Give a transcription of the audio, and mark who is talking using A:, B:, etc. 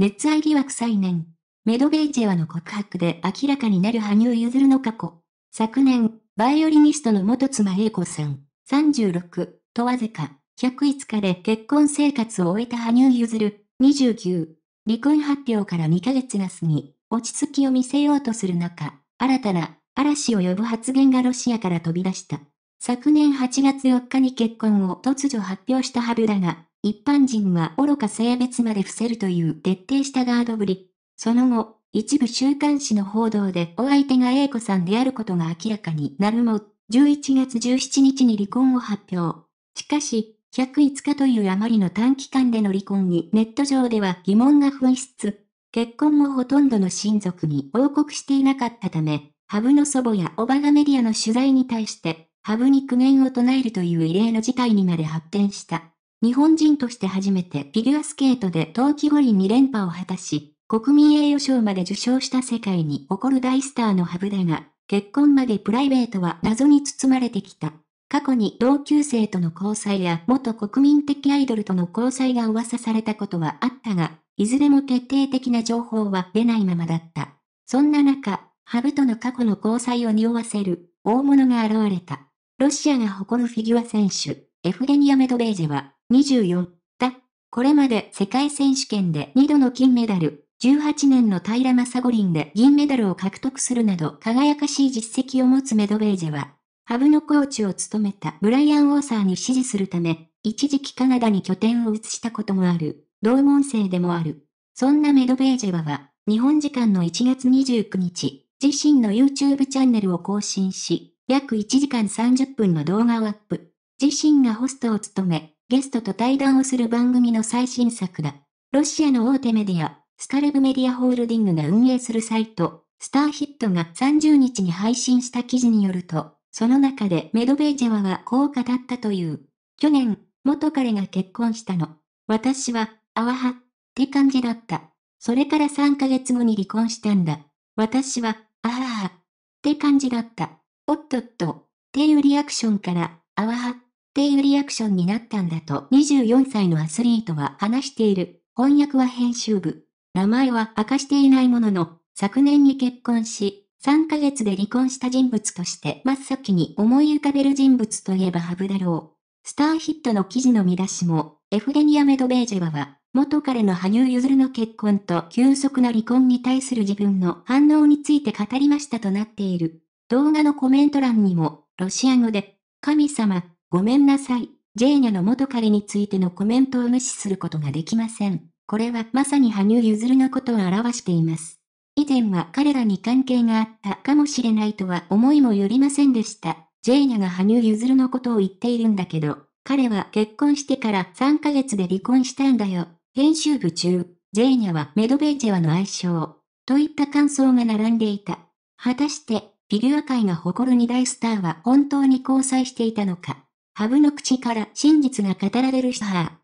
A: 熱愛疑惑再燃。メドベーチェワの告白で明らかになる羽生結弦の過去。昨年、バイオリニストの元妻英子さん、36、とわずか、105日で結婚生活を終えた羽生結弦、29。離婚発表から2ヶ月が過ぎ、落ち着きを見せようとする中、新たな嵐を呼ぶ発言がロシアから飛び出した。昨年8月4日に結婚を突如発表したハブだが、一般人は愚か性別まで伏せるという徹底したガードぶり。その後、一部週刊誌の報道でお相手が A 子さんであることが明らかになるも、11月17日に離婚を発表。しかし、105日というあまりの短期間での離婚にネット上では疑問が噴出。結婚もほとんどの親族に報告していなかったため、ハブの祖母やおばがメディアの取材に対して、ハブに苦言を唱えるという異例の事態にまで発展した。日本人として初めてフィギュアスケートで冬季五輪2連覇を果たし、国民栄誉賞まで受賞した世界に誇る大スターのハブだが、結婚までプライベートは謎に包まれてきた。過去に同級生との交際や元国民的アイドルとの交際が噂されたことはあったが、いずれも徹底的な情報は出ないままだった。そんな中、ハブとの過去の交際を匂わせる大物が現れた。ロシアが誇るフィギュア選手、エフゲニア・メドベージェは、24だ。これまで世界選手権で2度の金メダル、18年の平正五輪で銀メダルを獲得するなど輝かしい実績を持つメドベージェは、ハブのコーチを務めたブライアン・ウォーサーに支持するため、一時期カナダに拠点を移したこともある、同門生でもある。そんなメドベージェワは、日本時間の1月29日、自身の YouTube チャンネルを更新し、約1時間30分の動画をアップ。自身がホストを務め、ゲストと対談をする番組の最新作だ。ロシアの大手メディア、スカルブメディアホールディングが運営するサイト、スターヒットが30日に配信した記事によると、その中でメドベージェワはこう語ったという。去年、元彼が結婚したの。私は、アワハ、って感じだった。それから3ヶ月後に離婚したんだ。私は、アハハ、って感じだった。おっとっと、っていうリアクションから、あわは、っていうリアクションになったんだと24歳のアスリートは話している。翻訳は編集部。名前は明かしていないものの、昨年に結婚し、3ヶ月で離婚した人物として真っ先に思い浮かべる人物といえばハブだろう。スターヒットの記事の見出しも、エフゲニア・メドベージェワは、元彼の羽生譲るの結婚と急速な離婚に対する自分の反応について語りましたとなっている。動画のコメント欄にも、ロシア語で、神様、ごめんなさい。ジェーニャの元彼についてのコメントを無視することができません。これはまさに羽生結弦のことを表しています。以前は彼らに関係があったかもしれないとは思いもよりませんでした。ジェーニャが羽生結弦のことを言っているんだけど、彼は結婚してから3ヶ月で離婚したんだよ。編集部中、ジェーニャはメドベージェワの愛称。といった感想が並んでいた。果たして、フィギュア界が誇る二大スターは本当に交際していたのか。ハブの口から真実が語られる人は、